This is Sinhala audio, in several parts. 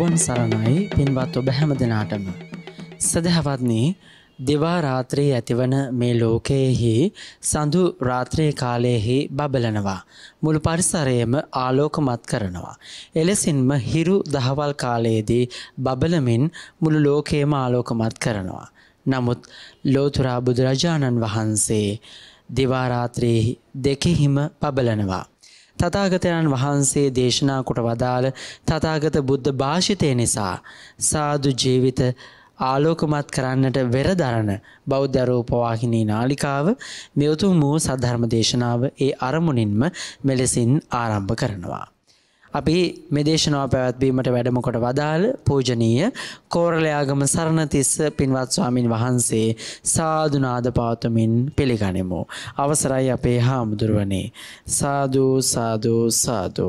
තෙරුවන් සරණයි පින්වත් ඔබ හැම දෙනාටම. සදහවත්න්නේ දෙවා රාත්‍රී ඇතිවන මේ ලෝකයෙහි සඳු රාත්‍රයේ කාලයෙහි බබලනවා. මුළු පරිසරයම ආලෝකමත් කරනවා. එලෙසින්ම හිරු දහවල් කාලයේදී බබලමින් මුළු ලෝකයේම ආලෝකමත් කරනවා. නමුත් ලෝතුරා බුදුරජාණන් වහන්සේ දිවාරාත්‍රයෙහි දෙකෙහිම පබලනවා. තතාගතයන් වහන්සේ දේශනා කොට වදාළ තතාගත බුද්ධ භාෂිතය නිසා සාදු ජීවිත ආලෝකමත් කරන්නට වෙරදරන බෞද්ධරෝපවාහිනී නාලිකාව මෙවතුම් වූ සද්ධර්ම දේශනාව ඒ අරමුණින්ම මෙලෙසින් ආරම්භ කරනවා. අපි මේ දේශනාව පැවැත්වීමට වැඩමකොට වදාළ පූජනීය කෝරළයාගම සරණතිස්ස පින්වත් ස්වාමින් වහන්සේ සාදුනාද පවතුමින් පිළිගනිමු. අවසරයි අපේ හාමුදුරුවනේ. සාදු සාදු සාදු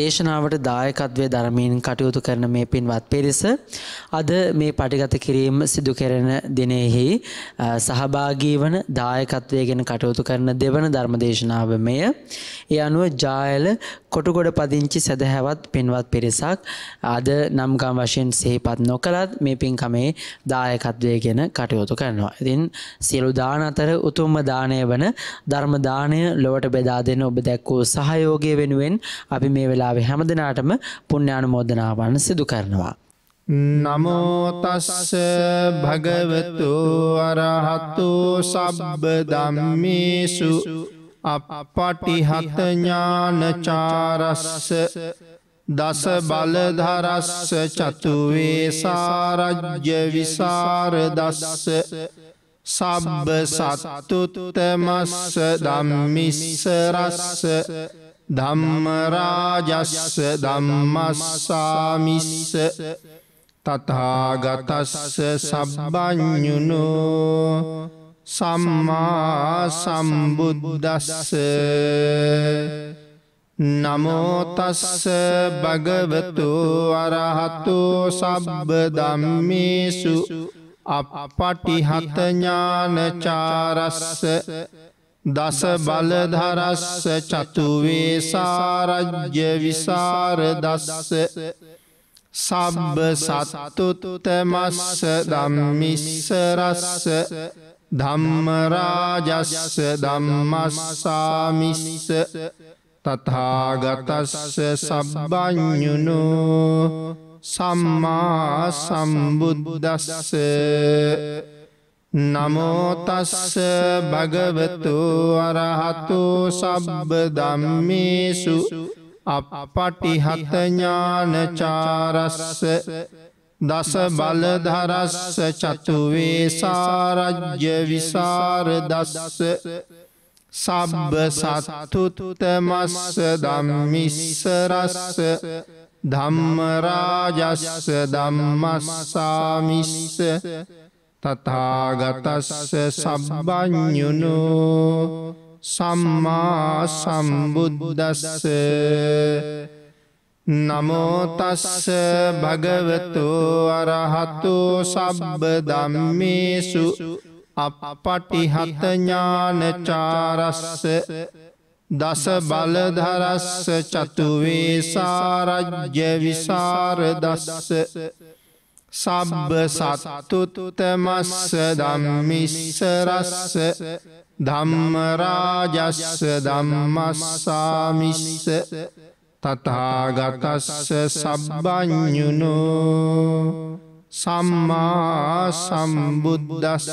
දේශනාවට දායකත්වය ධර්මයෙන් කටයුතු කරන මේ පින්වත් පිරිස අද මේ පටිගත කිරීම සිදු කරන දිනෙහි සහභාගී වන දායකත්වය ගැන කටයුතු කරන දෙවන ධර්ම දේශනාව මෙය. ඒ අනුව ජායල කොටුගොඩ පදිංචි සැදහැවත් පින්වත් පිරිසක් අද නම්ගම් වශයෙන් සහිපත් නොකළත් මේ පින්කමේ දායකත්වය ගැන කටයුතු කරනවා. ඉතින් සියලු දාන අතර උතුම්ම දානය වන ධර්ම දානය ලොවට බෙදා දෙන ඔබ දැක්වූ සහයෝගය වෙනුවෙන් අපි මේ වෙලාවේ හැම දෙනාටම පුුණ්‍යානුමෝදනාවන් සිදු කරනවා. නමෝතස්ස භගවතු අරහත්තු සබ්බ දම්මිසු අපපටිහතඥානචාරස්ස දස බලධරස්ස චතුවේ සාරජ්‍ය විසාරදස්ස සබ්බ සත්තුතුතමස්ස දම්මිස්සරස්ස ධම්මරාජස්ස ධම්මස්සාමිස්ස තතාගතස්ස සබ්බඥුනෝ සම්මා සම්බුද්දස්ස නමෝතස්ස භගවතු අරහතු සබ්බ දම්මිසු අපපටිහතඥානචාරස්ස දස බලධරස්ස චතුවේ සාරජ්‍ය විසාර දස්ස සබ්බ සත්තුතුතමස්ස දම්මිස්සරස්ස ධම්මරාජස්ස දම්මස්සාමිස්ස තතාගතස්ස සබ්බඥුණු සම්මා සම්බුද්දස්ස නමෝතස්ස භගවතු අරහතු සබ්බ දම්මේසු අපපටිහතඥානචාරස්ස දස බලධරස්ස චතුවේ සාරජ්‍ය විසාර දස්ස සබ්බ සත්තුතුතමස්ස දම්මිස්සරස්ස ධම්මරාජස්ස දම්මස්සාමිස්ස තතාගතස්ස සබ්බඥුණු සම්මා සම්බුද්බුදස්ස නමෝතස්ස භගවතු අරහතු සබ්බ දම්මේසු අපපටිහතඥානචාරස්ස දස බලධරස්ස චතුවේ සාරජ්‍ය විසාරදස්ස සබ්බ සත්තුතුතමස්ස දම්මිස්ස රස්ස ධම්මරාජස්ස දම්මස්සාමිස්ස තතාගතස්ස සබ්බඥුනෝ සම්මා සම්බුද්දස්ස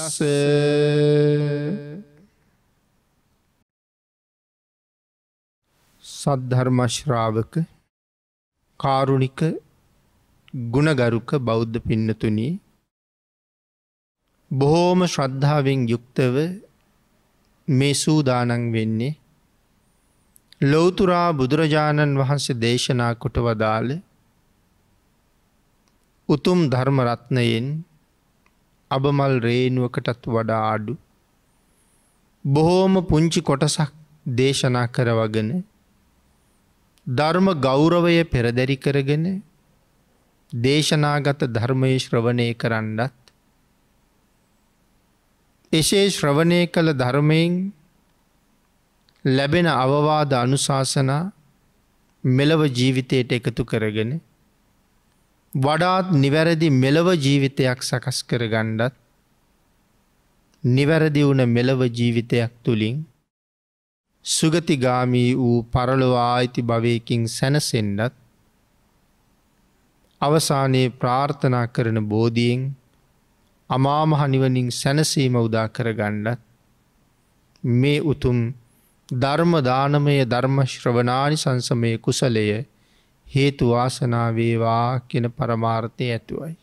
සද්ධර්මශ්‍රාවක කාරුණික ගුණගරුක බෞද්ධ පින්නතුනි බොහෝම ශ්‍රද්ධාවෙන් යුක්තව මේ සූදානන් වෙන්නේ ලොවතුරා බුදුරජාණන් වහන්සේ දේශනා කොට වදාළ උතුම් ධර්මරත්නයෙන් අබමල් රේනුවකටත් වඩා ආඩු බොහෝම පුංචි කොටසක් දේශනා කරවගෙන ධර්ම ගෞරවය පෙරදැරි කරගෙන දේශනාගත ධර්මයේ ශ්‍රවණය කරන්නත් එසේ ශ්‍රවණය කළ ධර්මයෙන් ලැබෙන අවවාද අනුශාසනා මෙලව ජීවිතයට එකතු කරගෙන වඩාත් නිවැරදි මෙලව ජීවිතයක් සකස් කර ගණ්ඩත් නිවැරදි වුණ මෙලව ජීවිතයක් තුළින් සුගතිගාමී වූ පරලොවා අයිති භවයකින් සැනසෙන්ඩත් අවසානයේ ප්‍රාර්ථනා කරන බෝධියෙන් අමාමහනිවනින් සැනසීම උදා කරගණ්ඩත් මේ උතුම් ධර්මදානමය ධර්මශ්‍රවනානි සංසමය කුසලය හේතුවාසනාවේවා කෙන පරමාර්ථය ඇතුවයි.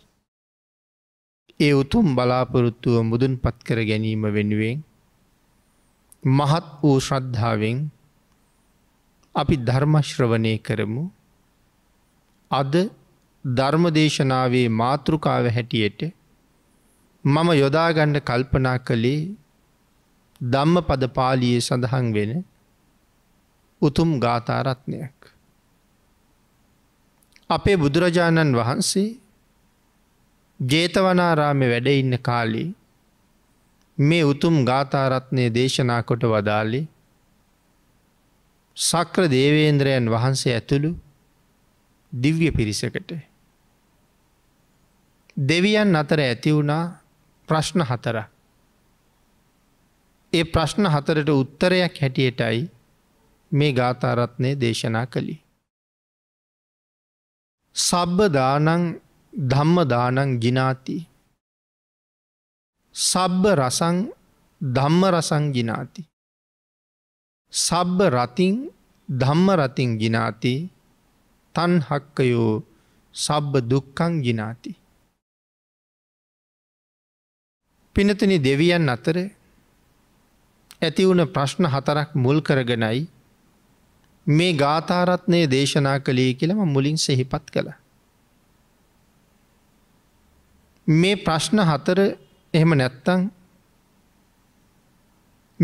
ඒ උතුම් බලාපොරොත්තුව මුදුන් පත්කර ගැනීම වෙනුවෙන් මහත් වූ ශ්‍රද්ධාවෙන් අපි ධර්මශ්‍රවනය කරමු අද ධර්මදේශනාවේ මාතෘකාව හැටියට මම යොදාගණ්ඩ කල්පනා කළේ ධම්ම පද පාලියේ සඳහන් වෙන උතුම් ගාථාරත්නයක්. අපේ බුදුරජාණන් වහන්සේ ජේතවනාරාමෙ වැඩඉන්න කාලේ මේ උතුම් ගාථාරත්නය දේශනා කොට වදාලේ සක්‍ර දේවේන්ද්‍රයන් වහන්සේ ඇතුළු දිව්‍ය පිරිසකට දෙවියන් අතර ඇති වුණා ප්‍රශ්න හතර. ඒ ප්‍රශ්න හතරට උත්තරයක් හැටියටයි මේ ගාතාරත්නය දේශනා කළි. සබ්බ දානං ධම්ම දානං ගිනාති. සබ්බ රසං ධම්ම රසං ගිනාති. සබ්බ රතින් ධම්ම රතින් ගිනාති තන්හක්කයෝ සබ්බ දුක්කං ගිනාති. පිනතුන දෙවියන් අතර ඇතිවුණ ප්‍රශ්න හතරක් මුල් කරගෙනයි මේ ගාථාරත්නය දේශනා කළේ කියලම මුලින් සෙහිපත් කළ. මේ ප්‍රශ්න හතර එහෙම නැත්තං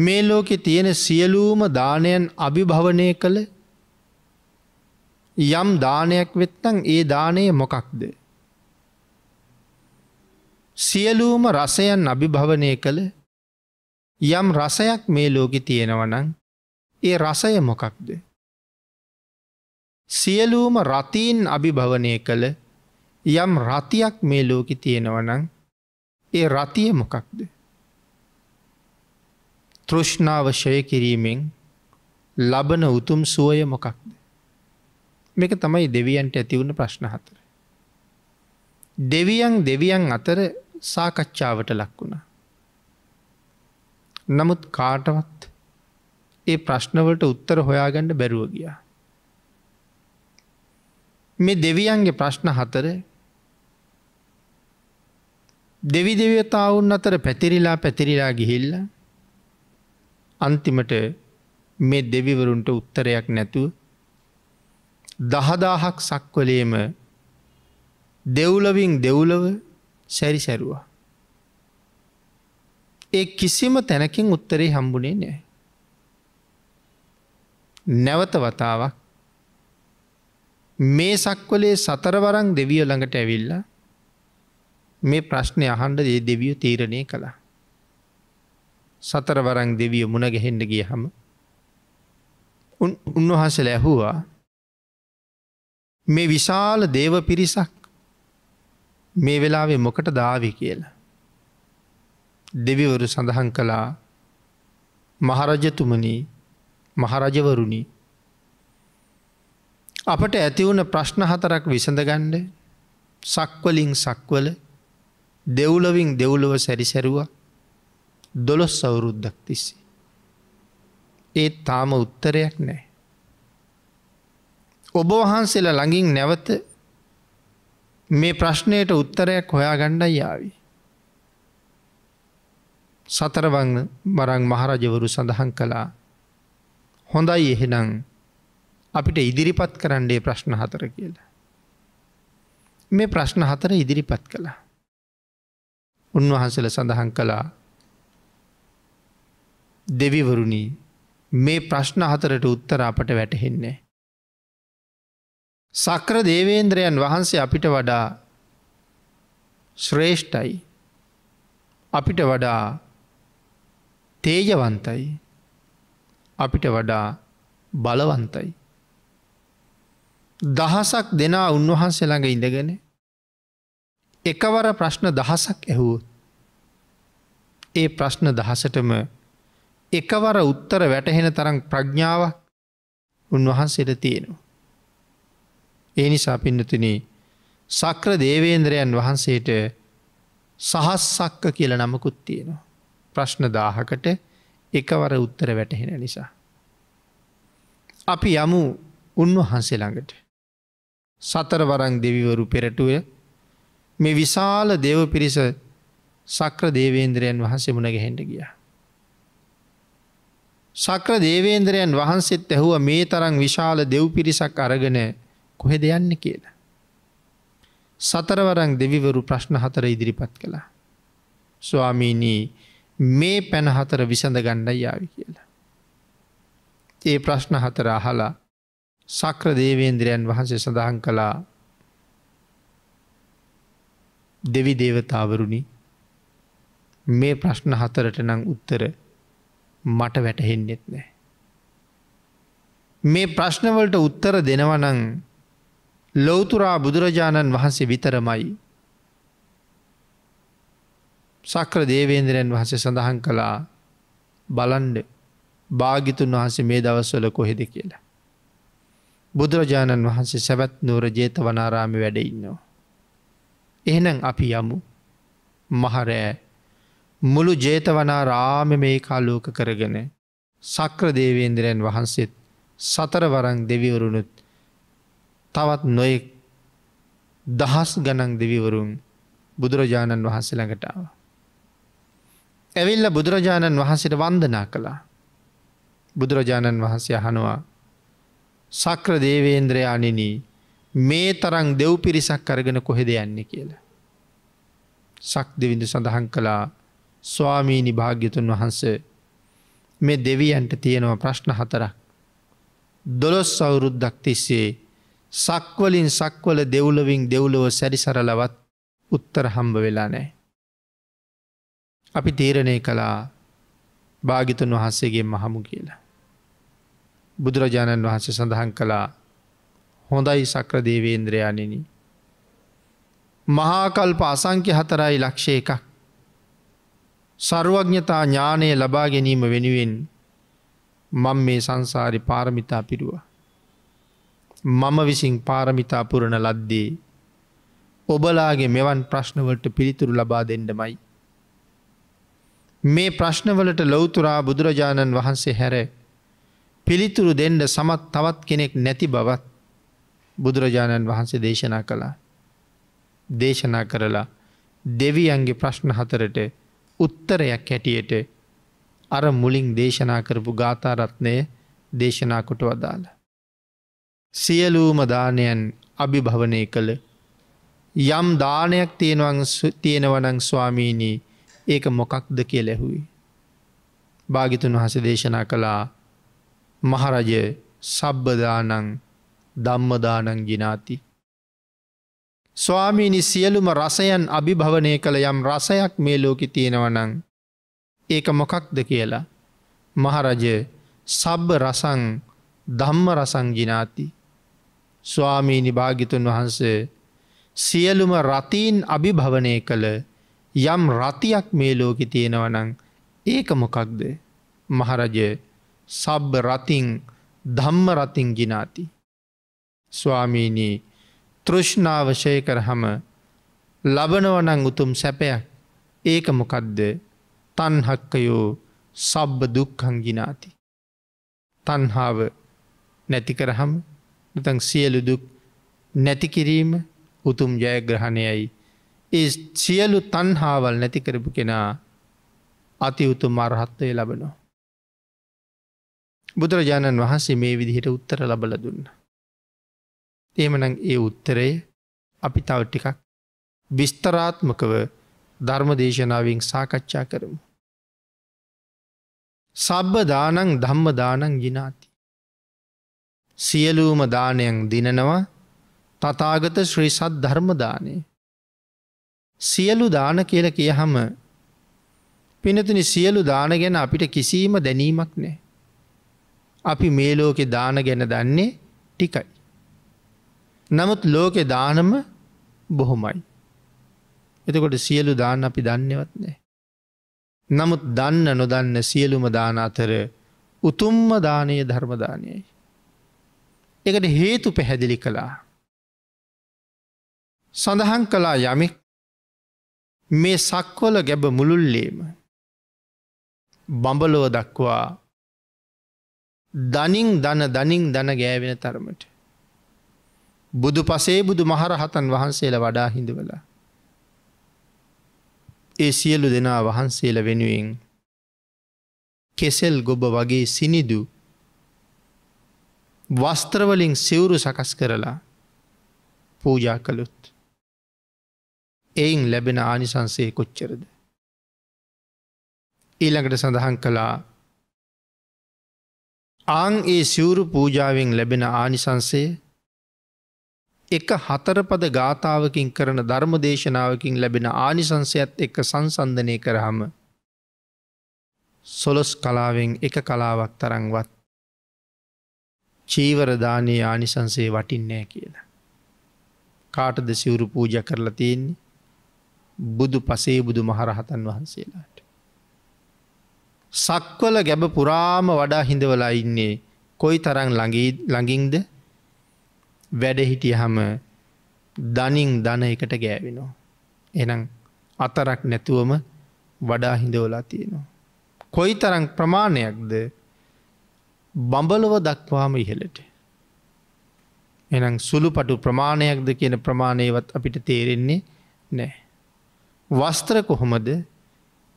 මේ ලෝකෙ තියෙන සියලූම දානයන් අභිභවනය කළ යම් දානයක් වෙත්තං ඒ දානය මොකක්ද. සියලූම රසයන් අභිභවනය කළ යම් රසයක් මේ ලෝකෙ තියෙනවනං ඒ රසය මොකක්ද. සියලූම රතීන් අභිභවනය කළ යම් රතියක් මේ ලෝකෙ තියෙනවනං ඒ රතිය මොකක්ද. තෘෂ්ණාවශය කිරීමෙන් ලබන උතුම් සුවය මොකක්ද. මේක තමයි දෙවියන්ට ඇතිවුණ ප්‍රශ්න හතර. දෙවියන් දෙවියන් අතර සාකච්ඡාවට ලක් වුණා. නමුත් කාටවත් ඒ ප්‍රශ්නවලට උත්තර හොයාගන්න බැරුව ගියා. මේ දෙවියන්ගේ ප්‍රශ්න හතර දෙවි දෙවතාවුන් අතර පැතිරිලා පැතිරිලා ගිහිල්ල අන්තිමට මේ දෙවිවරුන්ට උත්තරයක් නැතුව දහදාහක් සක්වලේම දෙව්ලවින් දෙව්ලව සැරි සැරුවා. ඒ කිසිම තැනකින් උත්තරේ හම්බුණේ නෑ. නැවත වතාවක් මේ සක්වලේ සතරවරං දෙවිය ළඟට ඇවිල්ල මේ ප්‍රශ්නය අහන්ඩ දේ දෙවියෝ තීරණය කළා. සතරවරං දෙවිය මුණ ගැහෙන්ඩ ගිය හම උන්වහසල ඇහුවා මේ විශාල දේව පිරිසක් මේ වෙලාවේ මොකට දාවි කියලා. දෙවිවරු සඳහන් කළා මහරජතුමනී මහරජවරුණි අපට ඇතිවුණ ප්‍රශ්න හතරක් විසඳගණ්ඩ සක්වලින් සක්වල දෙව්ලවින් දෙව්ලොව සැරිසැරුවා දොළොස් සවුරුද්දක් තිස්සේ. ඒත් තාම උත්තරයක් නෑ. ඔබ වහන්සේලා ළඟින් නැවත මේ ප්‍රශ්නයට උත්තරයක් හොයාගණ්ඩයි යාවි. සතරවං මරං මහරජවරු සඳහන් කළා හොඳයි එහෙනං අපිට ඉදිරිපත් කරන්නේ ප්‍රශ්න හතර කියලා. මේ ප්‍රශ්න හතර ඉදිරිපත් කළා. උන්වහන්සල සඳහන් කළා දෙවිවරුණී මේ ප්‍රශ්න හතරට උත්තර අපට වැටහෙන්නේ. සක්‍ර දේවේන්ද්‍රයන් වහන්සේ අපිට වඩා ශ්‍රේෂ්ඨයි අපිට වඩා තේජවන්තයි අපිට වඩා බලවන්තයි. දහසක් දෙනා උන්වහන්සේ ළඟ ඉඳගෙන එකවර ප්‍රශ්න දහසක් ඇහුවොත් ඒ ප්‍රශ්න දහසටම එකවර උත්තර වැටහෙන තරම් ප්‍රඥාවක් උන්වහන්සේට තියෙනවා. ඒ නිසා පින්නතුන සක්‍ර දේවේන්ද්‍රයන් වහන්සේට සහස්සක්ක කියල නමකුත් තියෙනවා. ප්‍රශ්න දාහකට එකවර උත්තර වැටහෙන නිසා. අපි යමු උන්වහන්සේ ළඟට. සතරවරං දෙවිවරු පෙරටුවය මේ විශාල දේව පිරිස සක්‍ර දේවේන්ද්‍රයන් වහන්සේ මුණ ගැහෙන්ට ගිය. සක්‍ර දේවේන්ද්‍රයන් වහන්සේත් ඇහුව මේ තරං විශාල දෙව් පිරිසක් අරගෙන කොහෙද යන්න කියලා. සතරවරං දෙවිවරු ප්‍රශ්න හතර ඉදිරිපත් කළා. ස්වාමීනී මේ පැන හතර විසඳ ගණ්ඩයි යාවි කියලා. ඒ ප්‍රශ්න හතර අහලා සක්‍ර දේවේන්ද්‍රයන් වහන්සේ සඳහන් කළා දෙවි දේවතාවරුණි මේ ප්‍රශ්න හතරට නං උත්තර මට වැටහෙන්නෙත් නෑ. මේ ප්‍රශ්නවලට උත්තර දෙනවනං ලොවතුරා බුදුරජාණන් වහන්සේ විතරමයි. සක්‍ර දේවේන්දරයන් වහසේ සඳහන් කළා බලන්ඩ භාගිතුන් වහන්සේ මේ දවස්වල කොහෙද කියලා. බුදුරජාණන් වහන්සේ සැබැත් නූර ජේත වනාරාමි වැඩඉන්නවා. එහෙනම් අපි යමු මහරෑ මුළු ජේතවනා රාම මේ කාලෝක කරගෙන සක්‍ර දේවේන්දරයන් වහන්සේත් සතරවරං දෙවිවරුණුත් තවත් නොයෙක් දහස් ගණන් දෙවිවරුන් බුදුරජාණන් වහන්සේ ළඟටාව. ඇවිල්ල බුදුරජාණන් වහන්සට වන්දනා කළා. බුදුරජාණන් වහන්සේ අහනවා සක්‍ර දේවේන්ද්‍රයානිනී මේ තරං දෙව් පිරිසක් කරගෙන කොහෙද යන්නේ කියලා. සක් දෙවිඳු සඳහන් කළා ස්වාමීනි භාග්‍යතුන් වහන්ස මේ දෙවියන්ට තියෙනවා ප්‍රශ්න හතරක්. දොළොස් අවුරුද්දක් තිස්සේ සක්වලින් සක්වල දෙව්ලවින් දෙව්ලොව සැරිසරලවත් උත්තර හම්බ වෙලා නෑ. අපි තීරණය කළා භාගිතුන් වහන්සේගේ මහමු කියලා. බුදුරජාණන් වහන්සේ සඳහන් කළා හොඳයි සක්‍ර දේවේන්ද්‍රයානෙන. මහාකල්ප අසංක්‍ය හතරයි ලක්ෂ එකක්. සරුවඥතා ඥානය ලබා ගැනීම වෙනුවෙන් මං මේ සංසාරි පාරමිතා පිරුවා. මම විසින් පාරමිතා පුරණ ලද්දේ. ඔබලාගේ මෙවන් ප්‍රශ්නවලට පිළිතුරු ලබා දෙන්නමයි. මේ ප්‍රශ්නවලට ලොවතුරා බුදුරජාණන් වහන්සේ හැර පිළිතුරු දෙන්න සමත් තවත් කෙනෙක් නැති බවත් බුදුරජාණන් වහන්සේ දේශනා කළා. දේශනා කරලා දෙවියන්ගේ ප්‍රශ්න හතරට උත්තරයක් හැටියට අර මුලින් දේශනා කරපු ගාථරත්නය දේශනා කොට වදාලා. සියලූම දානයන් අභිභවනය කළ යම් දානයක් තියෙනවනං ස්වාමීණී ඒක මොකක්ද කිය ලැහුයි. භාගිතුන් වහස දේශනා කළා මහරජ සබ්බදානං ධම්මදානං ගිනාති. ස්වාමීනි සියලුම රසයන් අභිභවනය කළ යම් රසයක් මේ ලෝකෙ තියෙනවනං ඒක මොකක්ද කියලා මහරජ සබ්බ රසං ධම්ම රසං ගිනාති. ස්වාමීනි භාගිතුන් වහන්සේ සියලුම රතීන් අභිභවනය කළ යම් රතියක් මේ ලෝකෙ තියෙනවනං ඒක මොකක්ද මහරජය සබ්බ රතින් ධම්ම රතින් ගිනාති. ස්වාමීනී තෘෂ්ණාවශය කරහම ලබනවනං උතුම් සැපයක් ඒක මොකක්ද තන්හක්කයෝ සබ්බ දුක්හංගිනාති. තන්හාාව නැති කරහම නතන් සියලු දුක් නැති කිරීම උතුම් ජයග්‍රහණයයි. ඒ සියලු තන්හාවල් නැතිකරපු කෙනා අති උතුම් අරහත්වය ලබනවා. බුදුරජාණන් වහන්සේ මේ විදිහට උත්තර ලබල දුන්න. එමනං ඒ උත්තරය අපි තව ටිකක් විස්තරාත්මකව ධර්ම දේශනාවෙන් සාකච්ඡා කරමු. සබ්බ දානං ධම්ම දානං ජිනාත් සියලූම දානයන් දිනනවා තතාගත ශ්‍රී සත් ධර්මදානය. සියලු දාන කියල කියහම පිනතුනි සියලු දාන ගැන අපිට කිසිීම දැනීමක් නෑ. අපි මේ ලෝකෙ දාන ගැන දන්නේ ටිකයි. නමුත් ලෝකෙ දානම බොහොමයි. එතකොට සියලු දාන අපි දන්නවත් නෑ. නමුත් දන්න නොදන්න සියලුම දාන අතර උතුම්ම දානය ධර්මදානයයි. එකට හේතු පැහැදිලි කළා. සඳහන් කලා යමෙක් මේ සක්වල ගැබ මුළුල්ලේම බඹලොව දක්වා දනින් දන දනින් දන ගෑවෙන තරමට. බුදු පසේ බුදු මහරහතන් වහන්සේල වඩා හිඳවල. ඒ සියලු දෙනා වහන්සේල වෙනුවෙන් කෙසෙල් ගොබ වගේ සිනිදු වස්ත්‍රවලින් සිවුරු සකස් කරලා පූජා කළුත්. එයින් ලැබෙන ආනිසංසය කොච්චරද. ඊළඟට සඳහන් කළා ආං ඒ සිවුරු පූජාවෙන් ලැබෙන ආනිසංසය එක හතරපද ගාථාවකින් කරන ධර්ම දේශනාවකින් ලැබෙන ආනිසංසයත් එක්ක සංසන්ධනය කරහම සොලොස් කලාවෙන් එක කලාවක් තරංවත් චීවරදානයේ ආනිසන්සේ වටින්නෑ කියලා. කාටද සිවුරු පූජ කරලා තියෙන්නේ බුදු පසේ බුදු මහරහතන් වහන්සේලාට. සක්වල ගැබ පුරාම වඩා හිඳවලා ඉන්නේ කොයි තරං ළඟින්ද වැඩහිටිය හම දනින් දන එකට ගෑවෙනවා. එනම් අතරක් නැතුවම වඩා හිඳවලා තියෙනවා. කොයි තරං ප්‍රමාණයක්ද බඹලොව දක්වාම ඉහලට. එනම් සුළු පටු ප්‍රමාණයක්ද කියන ප්‍රමාණයවත් අපිට තේරෙන්නේ නෑ. වස්ත්‍ර කොහොමද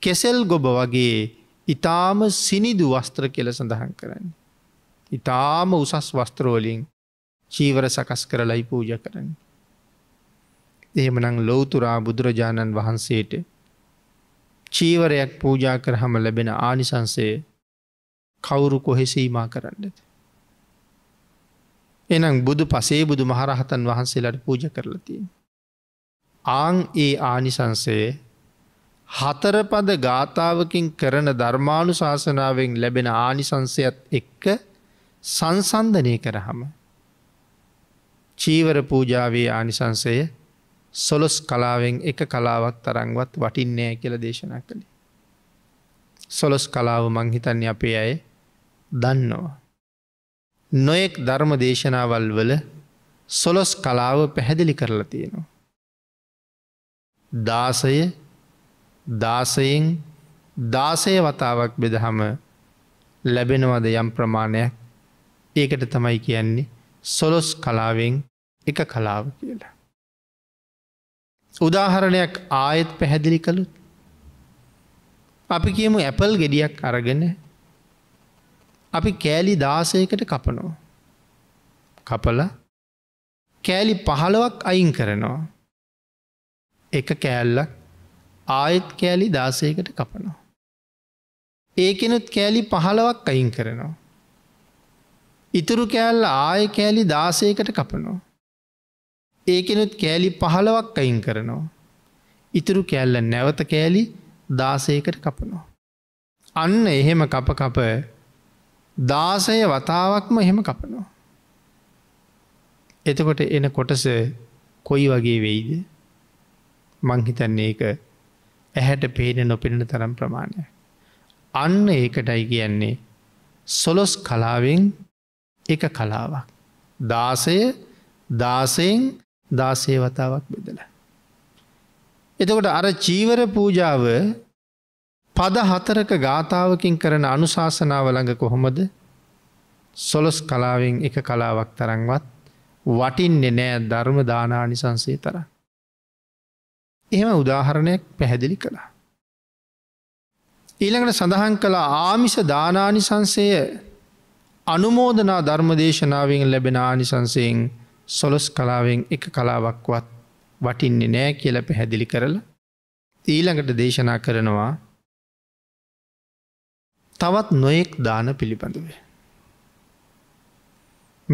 කෙසෙල් ගොබ වගේ ඉතාම සිනිදු වස්ත්‍ර කෙල සඳහන් කරන්න. ඉතාම උසස් වස්ත්‍රෝලින් චීවර සකස් කරලයි පූජ කරන්න. එහෙමනං ලෝතුරා බුදුරජාණන් වහන්සේට චීවරයක් පූජා කරහම ලැබෙන ආනිසංසය කවුරු කොහෙසීමා කරන්නද. එනම් බුදු පසේ බුදු මහරහතන් වහන්සේලට පූජ කරලතිය. ආං ඒ ආනිසංසයේ හතරපද ගාථාවකින් කරන ධර්මාණු ශාසනාවෙන් ලැබෙන ආනිසංසයත් එක්ක සංසන්ධනය කරහම. චීවර පූජාවේ ආනිසංසය සොලොස් කලාවෙන් එක කලාවක් තරංවත් වටින්නෑ කියල දේශනා කළේ. සොලොස් කලාව මංහිතන්නේ අපේ අය දන්නවා. නොයෙක් ධර්ම දේශනාවල් වල සොලොස් කලාව පැහැදිලි කරලා තියෙනවා. දාසය දාසයෙන් දාසය වතාවක් බෙදහම ලැබෙනවද යම් ප්‍රමාණයක් ඒකට තමයි කියන්නේ සොලොස් කලාවෙන් එක කලාව කියලා. උදාහරණයක් ආයෙත් පැහැදිලි කළුත් අපි කියමු ඇපල් ගෙඩියක් අරගෙන අපි කෑලි දාසයකට කපනෝ. කපල කෑලි පහළවක් අයින් කරනවා. එක කෑල්ලක් ආයෙත් කෑලි දාසයකට කපනවා. ඒකෙනුත් කෑලි පහළවක් අයින් කරනවා. ඉතුරු කෑල්ල ආය කෑලි දාසයකට කපනවා. ඒකෙනුත් කෑලි පහළවක් අයින් කරනවා. ඉතුරු කෑල්ල නැවත කෑලි දාසයකට කපනවා. අන්න එහෙම කප කප දාසය වතාවක්ම එහෙම කපනවා. එතකොට එන කොටස කොයි වගේ වෙයිද මංහිතන්නේ එක ඇහැට පේන නොපෙනෙන තරම් ප්‍රමාණය. අන්න ඒකටයි කියන්නේ සොලොස් කලාවෙන් එක කලාවක්. දාසය දාසයෙන් දාසේ වතාවක් බෙදල. එතකොට අර චීවර පූජාව පද හතරක ගාථාවකින් කරන අනුශාසනාව ළඟ කොහොමද සොලොස් කලාවෙන් එක කලාවක් තරංවත් වටින්නේ නෑ ධර්ම දානානිසන්සේ තර. එහෙම උදාහරණයක් පැහැදිලි කළා. ඊළඟට සඳහන් කළ ආමිස දානානිසන්සය අනුමෝදනා ධර්මදේශනාවෙන් ලැබෙන ආනිසන්සයෙන් සොලොස් කලාවෙන් එක කලාවක්වත් වටින්නේ නෑ කියල පැහැදිලි කරලා ඊළඟට දේශනා කරනවා තවත් නොයෙක් දාන පිළිබඳව.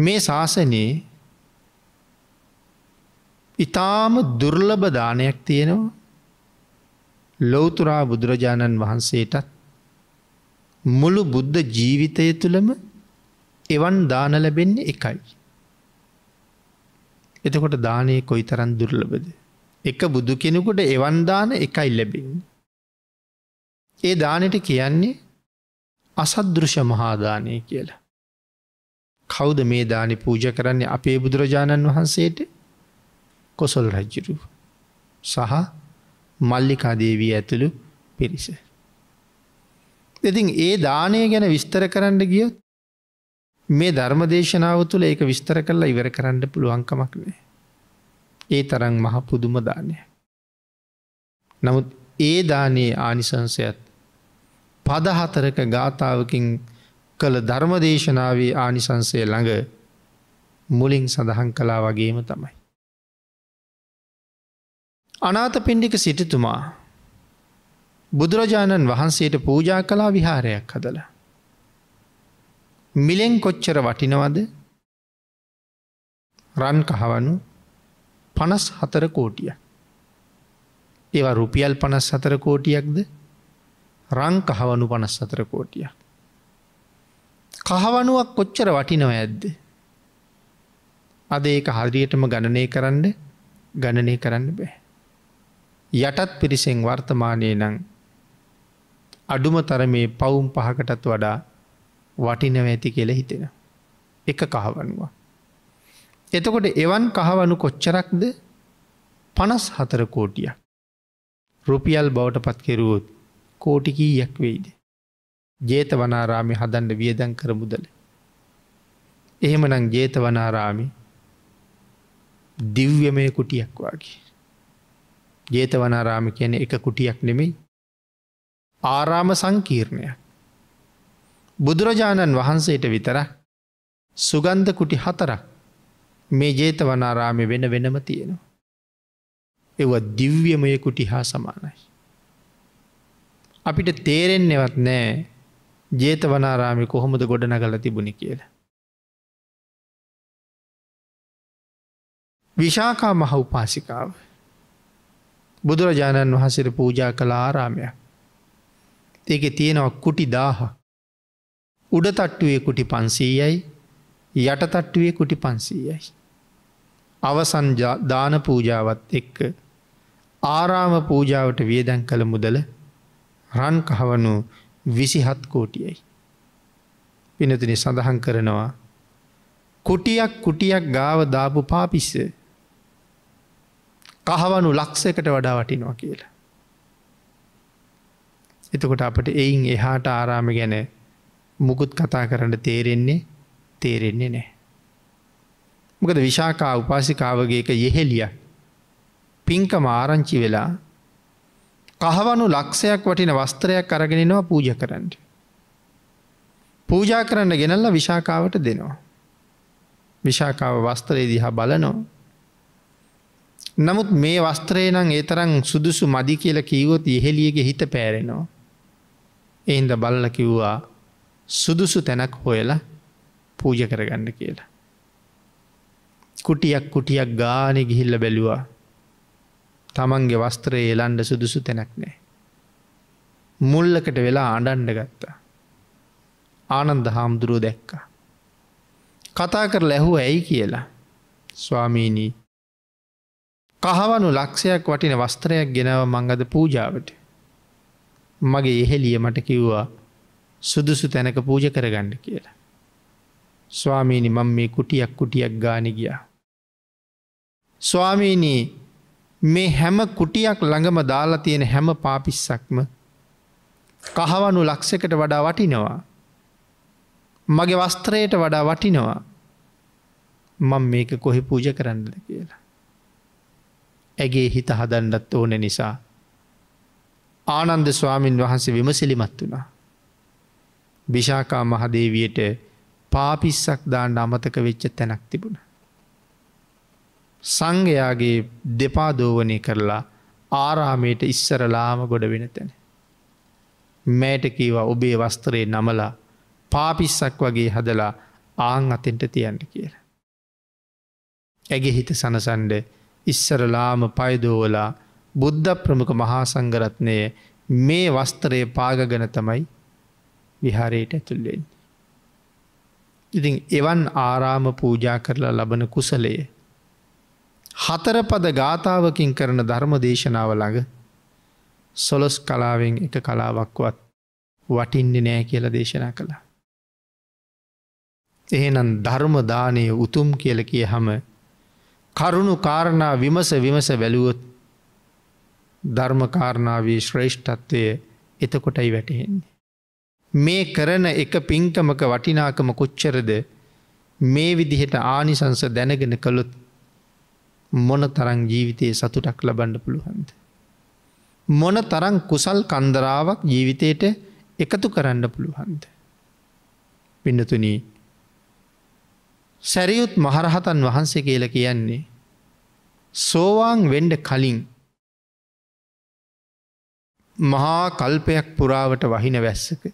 මේ ශාසනයේ ඉතාම දුර්ලභ දානයක් තියෙනවා ලොවතුරා බුදුරජාණන් වහන්සේටත් මුළු බුද්ධ ජීවිතය තුළම එවන් දාන ලැබෙන්නේ එකයි. එතකොට දානය කොයි තරන් දුර්ලබද. එක බුදු කෙනෙකුට එවන් දාන එකයි ලැබෙන්නේ. ඒ දානට කියන්නේ අසදෘෂ මහාදානය කියලා. කෞද මේ දානි පූජ කරන්නේ අපේ බුදුරජාණන් වහන්සේට කොසොල් රජ්ජුරු සහ මල්ලිකාදේවී ඇතුළු පිරිස. ඉතින් ඒ දානය ගැන විස්තර කරන්න ගියොත් මේ ධර්ම දේශනාව තුළ ඒක විස්තර කරලා ඉවර කරන්න පුළුවන්කමක් නෑ. ඒ තරන් මහ පුදුම දානය. නමුත් ඒ දානයේ ආනිසංසයත් පදහතරක ගාථාවකින් කළ ධර්මදේශනාවේ ආනිසන්සය ළඟ මුලින් සඳහන් කලා වගේම තමයි. අනාත පින්ඩික සිටිතුමා බුදුරජාණන් වහන්සේට පූජා කලා විහාරයක් හදල. මිලෙන් කොච්චර වටිනවද රන් කහවනු පනස් හතර කෝටිය. ඒවා රුපියල් පනස් හතර කෝටියක්ද රංකහවනු පනස් සතර කෝටිය. කහවනුවක් කොච්චර වටිනව ඇද්ද. අද ඒක හරියටම ගණනය කරන්න ගණනය කරන්න බෑ. යටත් පිරිසෙන් වර්තමානය නං අඩුම තරමේ පවුම් පහකටත් වඩා වටිනව ඇති කෙළ හිතෙන. එක කහවනුව. එතකොට එවන් කහවනු කොච්චරක්ද පනස් හතර කෝටිය. රුපියල් බවට පත් කෙරුවොත් කෝටි කීයක් වෙයිද. ජේතවනාරාමි හදන්ඩ වියදන් කර මුදල. එහෙමනං ජේතවනාරාමි දිව්‍යමය කුටියක් වගේ. ජේතවනාරාමි කියන එක කුටියක් නෙමෙයි. ආරාම සංකීර්ණයක්. බුදුරජාණන් වහන්සේට විතර සුගන්ධ කුටි හතරක් මේ ජේතවනාරාමි වෙන වෙනම තියෙනවා. එව දිව්‍යමය කුටි හා සමානයි. අපිට තේරෙන්නෙවත් නෑ ජේතවනාරාමි කොහොමද ගොඩනගල තිබුණි කියලා. විශාකා මහ උපාසිකාව බුදුරජාණන් වහසිර පූජා කළ ආරාමයක් ඒක තියෙනව කුටි දාහ උඩතට්ටුවේ කුටි පන්සීයයි යටතට්ටුවේ කුටි පන්සීයයි. අවසන් දාන පූජාවත් එක්ක ආරාම පූජාවට වියදැන් කළ මුදල රංකහවනු විසිහත් කෝටියයි. පිනතිනි සඳහන් කරනවා. කුටියක් කුටියක් ගාව දාපු පාපිස්ස කහවනු ලක්සකට වඩා වටිනවා කියලා. එතකොට අපට එයින් එහාට ආරාම ගැන මුකුත් කතා කරන්න තේරෙන්නේ තේරෙන්නේ නෑ. මොකද විශාකා උපාසිකාවගේක යෙහෙලිය පින්ක මාරංචි වෙලා කහවනු ලක්ෂයක් වටින වස්ත්‍රයක් අරගෙනනවා පූජ කරන්න. පූජා කරන්න ගෙනල්ල විශාකාවට දෙනවා. විශාකාව වස්ත්‍රයේ දිහා බලනෝ. නමුත් මේ වස්ත්‍රේ නං ඒ තරං සුදුසු මදි කියල කීවොත් ඉහෙලියගේ හිත පෑරෙනවා. එහින්ද බල්ල කිව්වා සුදුසු තැනක් හොයලා පූජ කරගන්න කියලා. කුටියක් කුටියක් ගානෙ ගිහිල්ල බැලුවා තමන්ගේ වස්ත්‍රයේ එලන්ඩ සුදුසු තැනක් නෑ. මුල්ලකට වෙලා අඩන්ඩ ගත්තා. ආනන්ද හාමුදුරුව දැක්ක. කතා කර ලැහුව ඇයි කියලා ස්වාමීණී කහවනු ලක්ෂයක් වටින වස්ත්‍රයක් ගෙනව මංගද පූජාවට. මගේ එහෙලිය මට කිව්වා සුදුසු තැනක පූජ කරගන්න කියලා. ස්වාමීණි මං මේ කුටියක් කුටියක් ගාන ගියා. ස්වාමීණී මේ හැම කුටියක් ළඟම දාලා තියෙන හැම පාපිස්සක්ම කහවනු ලක්ෂකට වඩා වටිනවා. මගේ වස්ත්‍රයට වඩා වටිනවා. මං මේක කොහෙ පූජ කරන්නද කියලා. ඇගේ හිත හදන්නත් ඕන නිසා. ආනන්ද ස්වාමීන් වහන්සේ විමසිලිමත් වුණා. භිෂාකා මහදේවයට පාපිස්සක් දාන්න අමතක වෙච්ච තැනක් තිබුණා. සංඝයාගේ දෙපාදෝවනය කරලා ආරාමයට ඉස්සරලාම ගොඩ වෙන තැන. මෑට කීවා ඔබේ වස්තරයේ නමලා පාපිස්සක් වගේ හදලා ආං අතෙන්ට තියන්න කියලා. ඇගේ හිත සනසන්ඩ ඉස්සරලාම පයදෝවලා බුද්ධ ප්‍රමුඛ මහා සංගරත්නය මේ වස්තරයේ පාගගන තමයි විහාරයට ඇතුල්ලෙන්. ඉතින් එවන් ආරාම පූජා කරලා ලබන කුසලයේ හතරපද ගාථාවකින් කරන ධර්ම දේශනාව ළඟ සොලොස් කලාවෙන් එක කලාවක්වත් වටින්නේ නෑ කියල දේශනා කළා. එහෙනම් ධර්මදානය උතුම් කියල කිය හම කරුණු කාරණා විමස විමස වැලුවොත් ධර්මකාරණාවී ශ්‍රේෂ්ඨත්වය එතකොටයි වැටහෙන්නේ. මේ කරන එක පින්කමක වටිනාකම කොච්චරද මේ විදිහට ආනිසංස දැනගෙන කළොත් මොන තරං ජීවිතයේ සතුටක් ලබන්න පුළුවන්ද. මොන තරං කුසල් කන්දරාවක් ජීවිතයට එකතු කරන්න පුළුවන්ද. පිඩතුන සැරියුත් මහරහතන් වහන්සේ කියල කියන්නේ සෝවාන් වෙන්ඩ කලින් මහා කල්පයක් පුරාවට වහින වැස්සක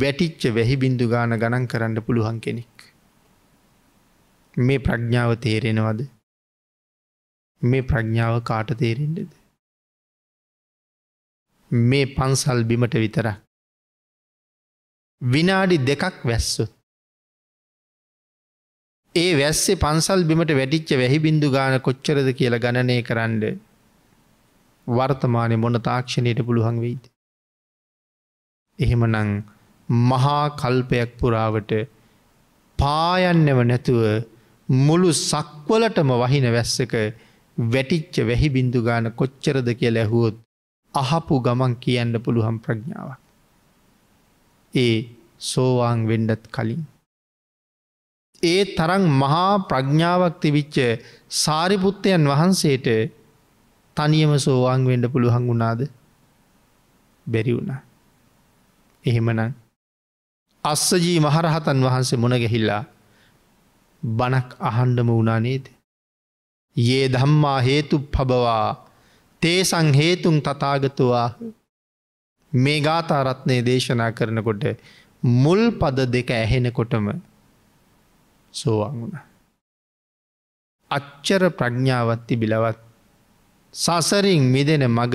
වැටිච්ච වැහිබින්දු ගාන ගණන් කරන්න පුළුවන් කෙනෙක්. මේ ප්‍රඥාව තේරෙනවද මේ ප්‍රඥාව කාට තේරෙන්ටද. මේ පන්සල් බිමට විතර. විනාඩි දෙකක් වැස්සුත්. ඒ වැස්සේ පන්සල් බිමට වැටිච්ච වැහිබින්දු ගාන කොච්චරද කියලා ගණනය කරන්න වර්තමානය මොන තාක්ෂණයට පුළුවන් වෙයිද. එහෙමනං මහා කල්පයක් පුරාවට පායන්නව නැතුව මුළු සක්වලටම වහින වැස්සක වැටිච්ච වැහි බිඳු ගාන කොච්චරද කිය ලැහුවොත් අහපු ගමන් කියන්න පුළුහම් ප්‍රඥාවක්. ඒ සෝවාං වෙන්ඩත් කලින්. ඒ තරන් මහා ප්‍රඥාවක් තිවිච්ච සාරිපුත්තයන් වහන්සේට තනියම සෝවාං වෙන්ඩ පුළුහන් වුණාද බැරි වුණා. එහෙමනම් අස්සජී මහරහතන් වහන්සේ මොනගැහිල්ලා බණක් අහන්ඩම වුණනේද. ඒ ධම්මා හේතු පබවා තේ සංහේතුන් තතාගතුවා මේ ගාතාරත්නය දේශනා කරනකොට මුල් පද දෙක ඇහෙනකොටම සෝවාන් වුණ. අච්චර ප්‍රඥාවත්ති බිලවත් සසරින් මිදෙන මග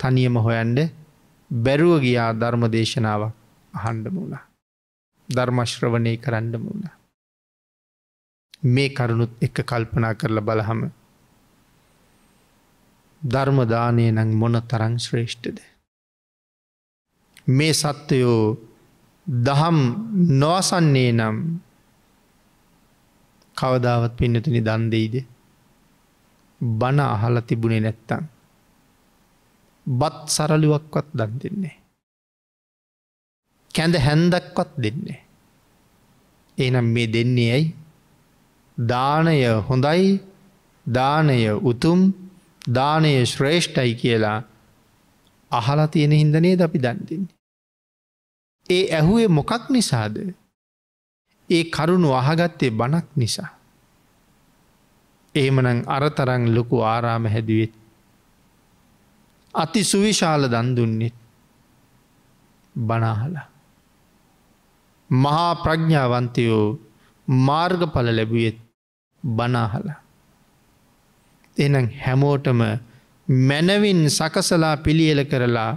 තනියම හොයන්ඩ බැරුව ගියා ධර්ම දේශනාවක් අහන්ඩ මුණ. ධර්මශ්‍රවනය කරන්ඩ මුණා. මේ කරුණුත් එක කල්පනා කරලා බලහම. ධර්මදානය නං මොන තරං ශ්‍රේෂ්ඨද. මේ සත්වයෝ දහම් නොවසන්නේ නම් කවදාවත් පින්නතිනි දන්දෙයිද. බණ අහල තිබුණේ නැත්තං. බත් සරලුවක්වත් දන් දෙන්නේ. කැඳ හැන්දක්වත් දෙන්නේ. එනම් මේ දෙන්නේ ඇයි දානය හොඳයි දානය උතුම් දානය ශ්‍රේෂ්ඨයි කියලා අහලා තියෙන හින්දනේ ද අපි දන්තින්නේ. ඒ ඇහුවේ මොකක් නිසාද ඒ කරුණු අහගත්තේ බණක් නිසා. එහෙමනං අරතරං ලොකු ආරාම හැදුවත්. අති සුවිශාල දන්දුන්නෙත් බනාහලා. මහා ප්‍රඥාවන්තයෝ මාර්ගඵල ලැබුවෙත් බනාහලා. එනම් හැමෝටම මැනවින් සකසලා පිළියල කරලා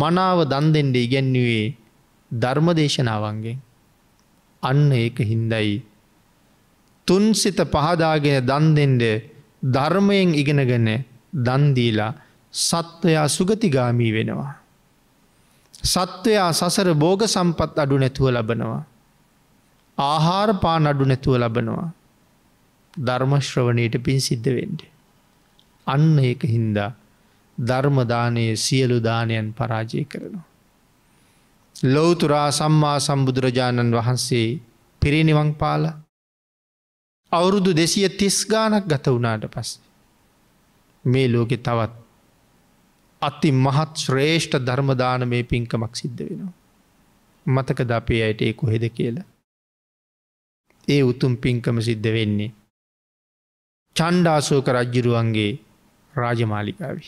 මනාව දන්දෙන්ඩ ඉගැන්නුවේ ධර්මදේශනාවන්ගෙන්. අන්න ඒක හින්දයි. තුන්සිත පහදාගෙන දන්දෙන්ඩ ධර්මයෙන් ඉගෙනගන දන්දීලා සත්වයා සුගතිගාමී වෙනවා. සත්වයා සසර බෝග සම්පත් අඩු නැතුව ලබනවා. ආහාරපාන අඩු නැතුව ලබනවා. ධර්මශ්‍රවණයට පින් සිද්ධ වෙන්ඩ. අන්න ඒක හින්දා ධර්මදානයේ සියලු දානයන් පරාජය කරනවා. ලෝතුරා සම්මා සම්බුදුරජාණන් වහන්සේ පිරිනිවං පාල අවුරුදු දෙසිය තිස් ගානක් ගත වුණාට පස්සේ. මේ ලෝකෙ තවත් අති මහත් ශ්‍රේෂ්ඨ ධර්මදාන මේ පින්කමක් සිද්ධ වෙනවා. මතකද අපේ අයට ඒ කොහෙද කියලා. ඒ උතුම් පින්කම සිද්ධ වෙන්නේ චණ්ඩාසෝක රජ්ජිරුවන්ගේ රාජමාලිකාවි.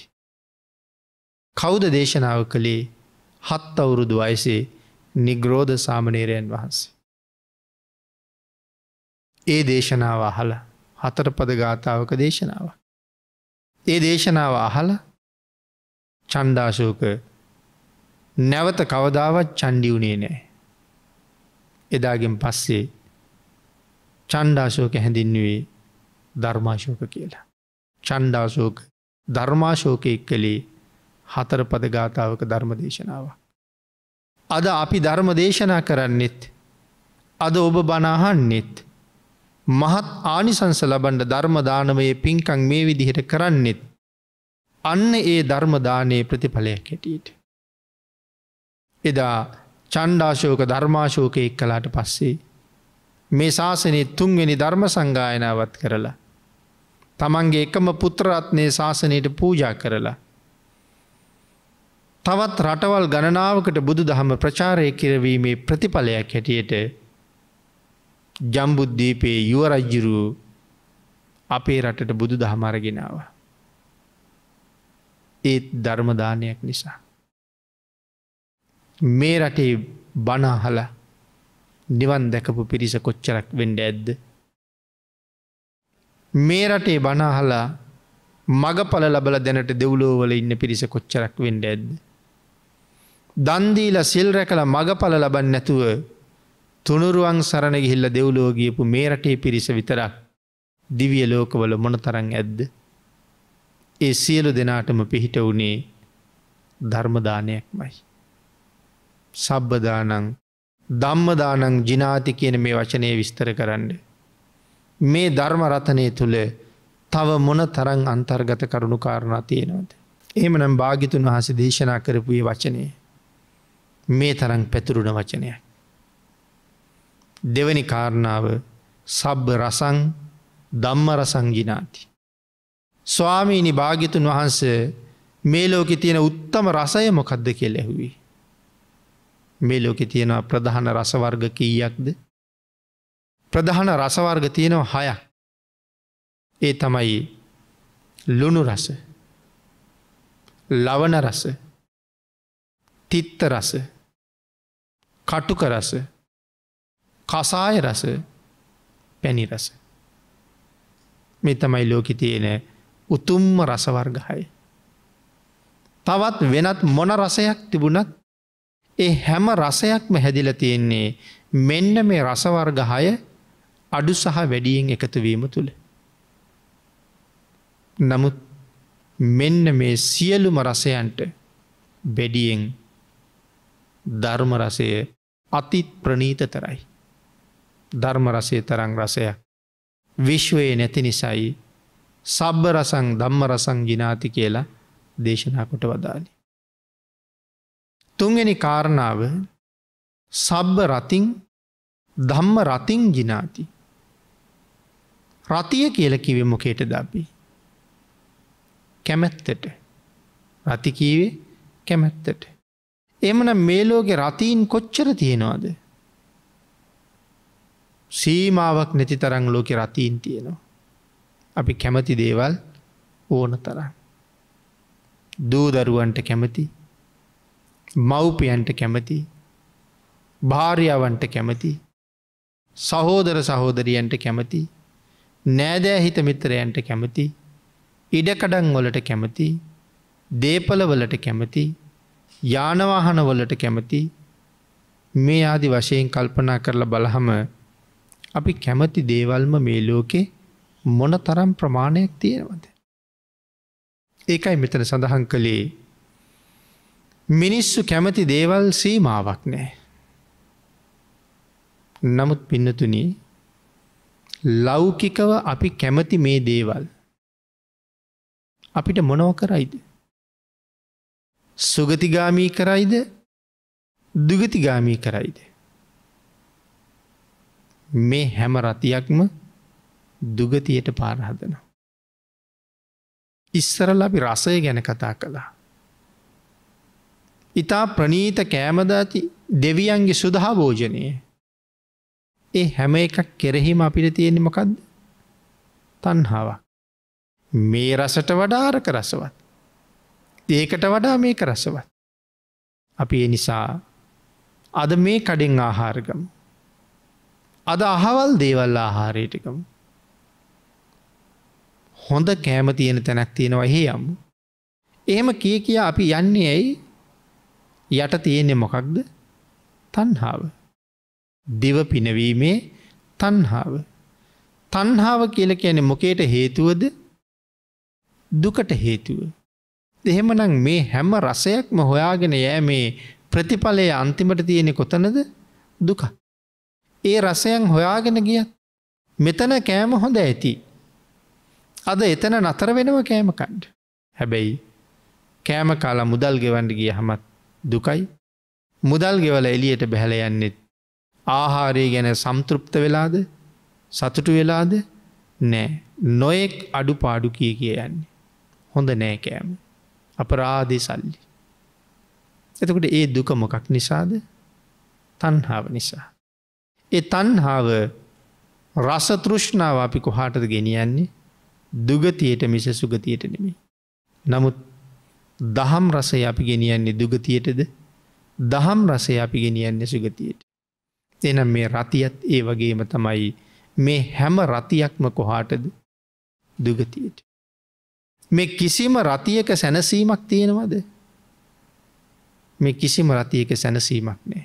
කෞුද දේශනාව කළේ හත් අවුරුදු වයසේ නිග්‍රෝධ සාමනේරයන් වහන්සේ. ඒ දේශනාව අහල හතරපද ගාථාවක දේශනාව. ඒ දේශනාව අහල චණ්ඩාශෝක නැවත කවදාවත් චණ්ඩියුනේ නෑ. එදාගෙන් පස්සේ චණ්ඩාශෝක හැඳින්නුවේ ධර්මාශෝක කියලා. චණ්ඩාශෝක ධර්මාශෝකයක් කළේ හතරපද ගාථාවක ධර්ම දේශනාව. අද අපි ධර්ම දේශනා කරන්නෙත්. අද ඔබ බනාහන්නෙත්. මහත් ආනිසංස ලබන්ඩ ධර්මදානමයේ පින්කං මේ විදිහට කරන්නෙත්. අන්න ඒ ධර්මදානයේ ප්‍රතිඵලයක් හැටියට. එදා චණ්ඩාශෝක ධර්මාශෝකය එක් කලාට පස්සේ. මේ ශාසනය තුන්වෙනි ධර්ම සංගායනාවත් කරලා. තමන්ගේ එකම පුත්‍රරත්නය ශාසනයට පූජා කරලා. තවත් රටවල් ගණනාවකට බුදු දහම ප්‍රචාරය කිරවීමේ ප්‍රතිඵලයක් හැටියට ජම්බුද්ධීපයේ යුවරජ්ජිරූ අපේ රටට බුදු දහමරගෙනාව. ඒත් ධර්මදානයක් නිසා. මේ රටේ බනාහල නිවන් දැකපු පිරිස කොච්චරක් වෙන්ඩ ඇද්ද. මේ රටේ බනහලා මගඵල ලබල දැනට දෙව්ලෝවල ඉන්න පිරිස කොච්චරක් වෙන්ඩ ඇද්ද. දන්දීල සිල් රැකළ මගඵල ලබන් නැතුව තුනුරුවන් සරණ ගිහිල්ල දෙව්ලෝගියපු මේ රටේ පිරිස විතරක් දිවිය ලෝකවල මොන තරං ඇද්ද. ඒ සියලු දෙනාටම පිහිට වුණේ ධර්මදානයක්මයි. සබ්බදානං ධම්මදානං ජිනාති කියන මේ වචනය විස්තර කරන්නේ. මේ ධර්ම රතනය තුළ තව මොන තරං අන්තර්ගත කරුණු කාරණා තියෙනවද. එහෙමනම් භාගිතුන් වහස දේශනා කරපුයේ වචනය මේ තරං පැතුරුණ වචනය. දෙවනි කාරණාව සබ්බ රසං දම්ම රසංගිනාති. ස්වාමීනි භාගිතුන් වහන්ස මේ ලෝකෙ තියෙන උත්තම රසය මොකක්ද කෙලෙහුවී. මේ ලෝකෙ තියෙනවා ප්‍රධාන රසවර්ග කීයක්ද ප්‍රධාන රසවර්ග තියෙනව හයක්. ඒ තමයි ලුණු රස ලවන රස තිත්ත රස කටුක රස කසාය රස පැණි රස. මේ තමයි ලෝකෙ තියෙන උතුම්ම රසවර්ගහයි. තවත් වෙනත් මොන රසයක් තිබුණත් ඒ හැම රසයක්ම හැදිල තියෙන්නේ මෙන්න මේ රසවර්ගහය අඩු සහ වැඩියෙන් එකතුවීම තුළ. නමුත් මෙන්න මේ සියලුම රසයන්ට බෙඩියෙන් ධර්ම රසය අතිත් ප්‍රනීත තරයි. ධර්ම රසය තරං රසයක් විශ්වයේ නැති නිසයි සබ්බ රසං ධම්ම රසං ගිනාති කියලා දේශනා කොට වදාලි. තුන්ගනි කාරණාව සබ්බ රතින් ධම්ම රතින් ගිනාති රතිය කියල කිවේ මොකේට දබ්බී. කැමැත්තට රතිකීවේ කැමැත්තට. එමන මේලෝගේ රතීන් කොච්චර තියෙනවාද. සීමාවක් නැති තරං ලෝකෙ රතීන් තියෙනවා. අපි කැමති දේවල් ඕන තරම්. දූදරුවන්ට කැමති මව්පියන්ට කැමති භාරියාවන්ට කැමති සහෝදර සහෝදරියන්ට කැමති නෑදෑ හිත මිත්‍රයන්ට කැමති ඉඩකඩන් වලට කැමති දේපලවලට කැමති යානවාහන වලට කැමති මේ ආදි වශයෙන් කල්පනා කරලා බලහම අපි කැමති දේවල්ම මේ ලෝකෙ මොන තරම් ප්‍රමාණයක් තියෙනවද. ඒකයි මෙතන සඳහන් කළේ මිනිස්සු කැමති දේවල් සීමාවක් නෑ. නමුත් පින්නතුනී ලෞකිකව අපි කැමති මේ දේවල්. අපිට මොනෝ කරයිද. සුගතිගාමී කරයිද දුගතිගාමී කරයිද. මේ හැම රතියක්ම දුගතියට පාරහදන. ඉස්සරල අපි රසය ගැන කතා කළා. ඉතා ප්‍රනීත කෑමදාති දෙවියන්ගේ සුදහා භෝජනයේ ඒ හැම එකක් කෙරෙහිම අපිට තියෙන මොකක්ද තන්හාව. මේ රසට වඩා අරක රසවත්. ඒකට වඩා මේක රසවත්. අපි ඒ නිසා අද මේ කඩෙන් ආහාරගම. අද අහවල් දේවල් ආහාරයටකම. හොඳ කෑම තියෙන තැනක් තියෙනවා එහි යම්මු. එහෙම කිය කියා අපි යන්නේ ඇයි යට තියෙන්නේ මොකක්ද තන්හාාව. දිව පිනවීමේ තන්හාාව. තන්හාාව කියල කියන මොකේට හේතුවද දුකට හේතුව. දෙහෙමනම් මේ හැම රසයක්ම හොයාගෙන යෑ මේ ප්‍රතිඵලය අන්තිමට තියෙනෙ කොතනද දුක. ඒ රසයන් හොයාගෙන ගියත් මෙතන කෑම හොඳ ඇති. අද එතන නතර වෙනව කෑමකණ්ඩ. හැබැයි කෑම කාලා මුදල් ගෙවන්ඩ ගිය හමත් දුකයි මුදල් ගෙවල එලියට බැහල යන්නෙත් ආහාරය ගැන සම්තෘප්ත වෙලාද සතුටු වෙලාද නෑ නොයෙක් අඩු පාඩු කිය කියයන්නේ. හොඳ නෑකෑම. අප රාදය සල්ලි. එතකට ඒ දුක මොකක් නිසාද තන්හාාව නිසා. ඒ තන්හාාව රසතෘෂ්ණාව අපි කොහාටද ගෙනියන්නේ දුගතියට මිස සුගතියට නෙමේ. නමුත් දහම් රසය අපි ගෙනියන්නේ දුගතියටද දහම් රසය අපි ගෙනියන්නේ සුගතියට. එන මේ රතියත් ඒ වගේම තමයි මේ හැම රතියක්ම කොහාටද දුගතියට. මේ කිසිම රතියක සැනසීමක් තියෙනවද. මේ කිසිම රතියක සැනසීමක් නෑ.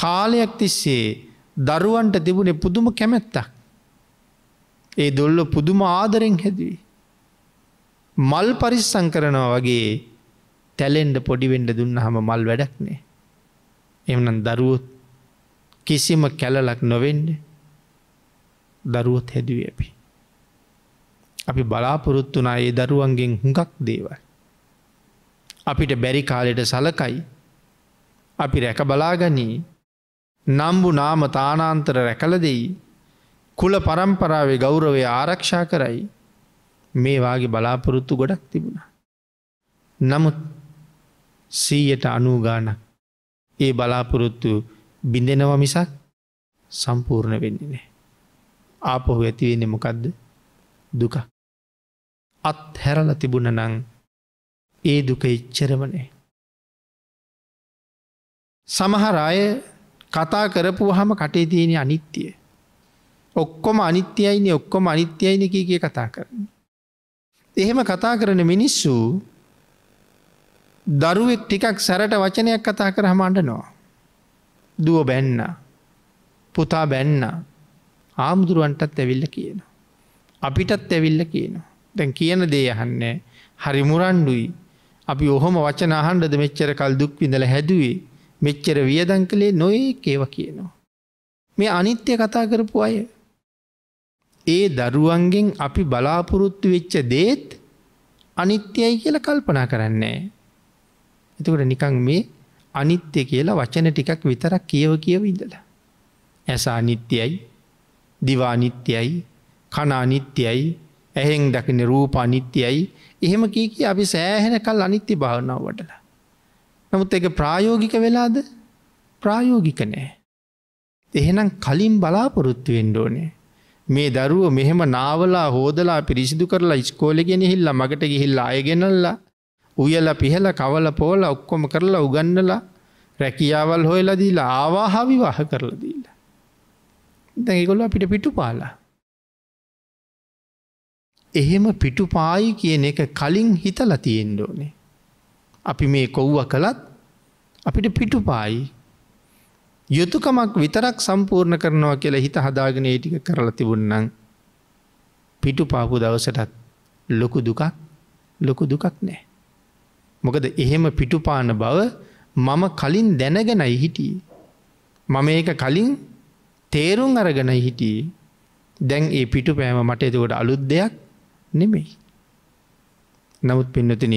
කාලයක් තිස්සේ දරුවන්ට තිබුණේ පුදුම කැමැත්තක්. ඒ දොල්ල පුදුම ආදරෙන් හැදවී. මල් පරිස්සං කරනවා වගේ තැලෙන්ඩ පොඩිවෙන්ඩ දුන්න හම මල් වැඩක් නෑ. එමනම් දරුවොත් කිසිම කැලලක් නොවෙන්ඩ දරුවත් හැදුව අපි. අපි බලාපොරොත්තු වනා ඒ දරුවන්ගෙන් හුඟක් දේවල්. අපිට බැරි කාලෙට සලකයි අපි රැක බලාගනී නම්බු නාම තානාන්තර රැකල දෙයි කුල පරම්පරාවේ ගෞරවය ආරක්ෂා කරයි මේවාගේ බලාපොරොත්තු ගොඩක් තිබුණා. නමුත් සීයට අනූගානක් ඒ බලාපොරොත්තු බිඳෙනවා මිසක් සම්පූර්ණ වෙන්නේ නෑ. ආපොහු ඇතිවෙන්නේ මොකක්ද දුක. අත් හැරල තිබුණ නං ඒ දුක ඉච්චරමනේ. සමහර අය කතා කරපු හම කටේ තියෙන අනිත්‍යය. ඔක්කොම අනිත්‍යයිනි ඔක්කොම අනිත්‍යයිනි කීගේ කතා කරන. එහෙම කතා කරන මිනිස්සු දරුවෙක් ටිකක් සැරට වචනයක් කතා කර හමන්ඩනවා. දුව බැන්න පුතා බැන්න ආමුදුරුවන්ටත් ඇවිල්ල කියන. අපිටත් ඇවිල්ල කියන. දැන් කියන දේ යහන්නේ හරිමුරන්්ඩුයි අපි ඔහොම වචන අහන්ඩද මෙච්චර කල් දුක් විඳල හැදුවේ මෙච්චර වියදං කළේ නොයේ කේව කියනවා. මේ අනිත්‍ය කතා කරපු අය. ඒ දරුවන්ගෙන් අපි බලාපොරොත්තු වෙච්ච දේත් අනිත්‍යයි කියල කල්පනා කරන්නේ. එතකොට නිකං මේ අනිත්‍ය කියලා වචන ටිකක් විතරක් කියව කියව ඉඳලා. ඇස අනිත්‍යයි දිවානිත්‍යයි කනානිත්‍යයි ඇහෙන් දකින රූප අනිත්‍යයි එහෙම කීක අපි සෑහෙන කල් අනිත්‍ය භාවනාව වටලා. නමුත් එක ප්‍රායෝගික වෙලාද ප්‍රායෝගික නෑ. එහෙනම් කලින් බලාපොරොත්තු වෙන්ඩෝනේ. මේ දරුව මෙහෙම නාවලා හෝදලා පිරිසිදු කරලා ස්කෝලගෙනහිල්ලා මගට ගිහිල්ලා අයගෙනල්ලා උයල පිහල කවල පෝල ඔක්කොම කරලා උගන්නලා රැකියාවල් හොයලා දීලා ආවාහාවි වහ කරලා දීලා. දැන් ඒගොල්ල අපිට පිටු පාලා. එහෙම පිටු පායි කියන එක කලින් හිතලා තියෙන්න ඕනේ. අපි මේ කොව්ව කළත් අපිට පිටු පායි. යුතුකමක් විතරක් සම්පූර්ණ කරනවා කියලා හිත හදාගෙන ඒ ටික කරලා තිබුණනම් පිටු පාපු දවසටත් ලොකු දුකක් ලොකු දුකක් නෑ. මොකද එහෙම පිටුපාන බව මම කලින් දැනගෙනයි හිටියේ. මම ඒක කලින් තේරුම් අරගෙනයි හිටියේ. දැන් ඒ පිටු පෑම මට එතකොට අලුත් දෙයක් නෙමෙයි. නමුත් පින්නතින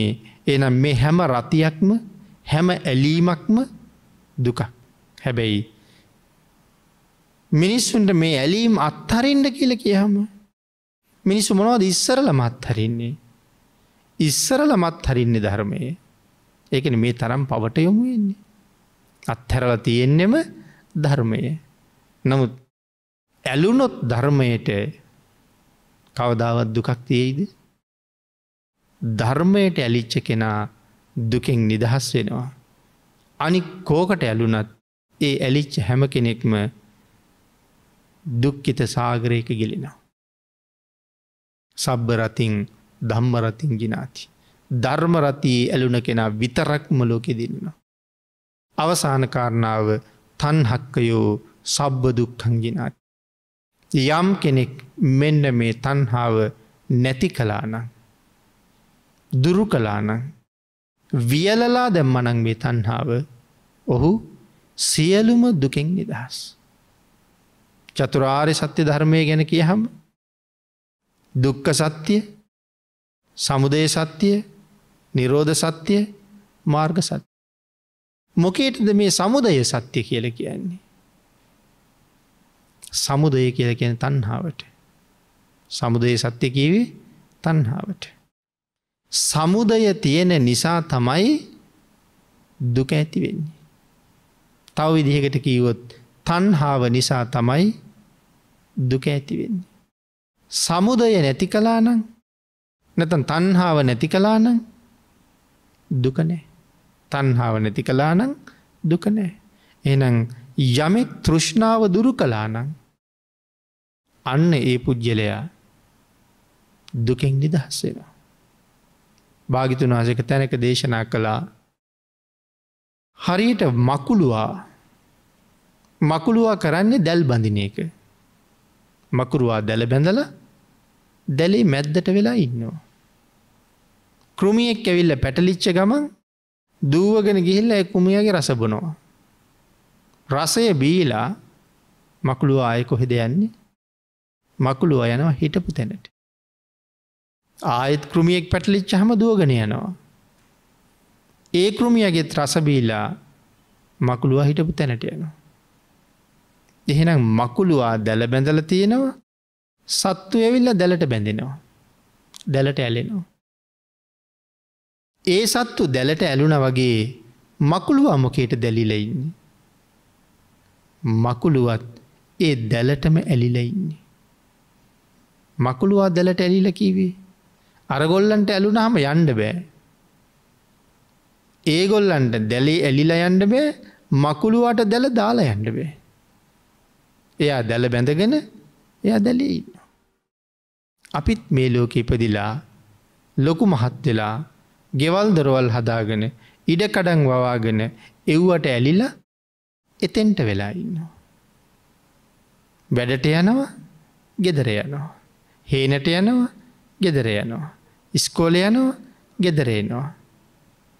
එනම් මේ හැම රතියක්ම හැම ඇලීමක්ම දුක. හැබැයි මිනිස්සුන්ට මේ ඇලීම් අත්හරින්ට කියල කියහම මිනිස්සු මොනවද ඉස්සරල මත්හරින්නේ ඉස්සරල මත් හරින්නේ ධර්මයේ ඒකන මේ තරම් පවට යොමු වෙන්නේ. අත්හැරල තියෙන්නෙම ධර්මය. නමුත් ඇලුනොත් ධර්මයට කවදාවත් දුකක් තියෙයිද. ධර්මයට ඇලිච්ච කෙනා දුකෙන් නිදහස් වෙනවා. අනික් කෝකට ඇලුනත් ඒ ඇලිච්ච හැම කෙනෙක්ම දුක්කිත සාගරයක ගිලිනවා. සබ්බ රතින් ධම්මරතින් ගිනාති. ධර්මරතියේ ඇලුන කෙනා විතරක්ම ලෝකෙ දෙන්නවා. අවසානකාරණාව තන්හක්කයෝ සබ්බ දුක්හංගිනාති. යම් කෙනෙක් මෙන්න මේ තන්හාාව නැති කලාන දුරු කලාන වියලලා දැම්මනං මේ තන්හාාව ඔහු සියලුම දුකෙන් නිදහස්. චතුරාරි සත්‍ය ධර්මය ගැන කියහම දුක්ක සත්‍යය සමුදය සත්‍යය නිරෝධ සත්‍යය මාර්ග සත්‍ය. මොකේටද මේ සමුදය සත්‍ය කියල කියන්නේ. සමුදය කියල කියන තන්හාාවට. සමුදය සත්‍ය කීවේ තන්හාාවට. සමුදය තියෙන නිසා තමයි දුක ඇති වෙන්නේ. තව විදිහකට කීවොත් තන්හාාව නිසා තමයි දුක ඇතිවෙන්නේ. සමුදය නැති කලානං නැතන් තන්හාාව නැති කලානං දුකනෑ. තන්හාාව නැති කලානං දුකනෑ. එනං යමෙක් තෘෂ්ණාව දුරු කලානං අන්න ඒ පුද්ගලයා දුකෙන් නිදහස්සේවා. භාගිතුන් වහසක තැනක දේශනා කළා හරියට මකුළුවා මකුළුවා කරන්නේ දැල් බඳින එක. මකුරුවා දැල බැඳල දැලේ මැද්දට වෙලා ඉන්නවා. කෘමියෙක් ඇවිල්ල පැටලිච්ච ගමන් දූවගෙන ගිහිල්ල එ කුමියගේ රසබනවා. රසය බීලා මකුළුව ආය කොහෙද යන්නේ මකුළුව යනවා හිටපු තැනට. ආයත් කෘමියෙක් පැටලිච්ච හම දුවගෙන යනවා. ඒ කෘමියගෙත් රසබීලා මකුළුව හිටපු තැනට යනවා. එහෙනම් මකුළුවා දැල බැඳල තියෙනවා සත්තු ඇවිල්ල දැලට බැඳෙනවා. දැලට ඇලෙනවා. ඒ සත්තු දැලට ඇලුන වගේ මකුළුවා මොකේට දැලිලයින්නේ. මකුළුවත් ඒ දැලටම ඇලිලයින්නේ. මකුළුවා දැලට ඇලිල කිවේ. අරගොල්ලන්ට ඇලුනාම යන්න බෑ. ඒගොල්ලන්ට දැලේ ඇලිල යන්න බෑ මකුළුවට දැල දාලා යන්න බෑ. එයා දැල බැඳගෙන එයා දැලේ ඉන්න. අපිත් මේ ලෝක ඉපදිලා ලොකු මහත් වෙලා ගෙවල් දොරවල් හදාගෙන ඉඩකඩන් වවාගෙන එව්වට ඇලිල එතෙන්ට වෙලා ඉන්නවා. වැඩට යනවා ගෙදර යනවා. හේනට යනවා ගෙදර යනවා. ඉස්කෝල යනවා ගෙදරේනවා.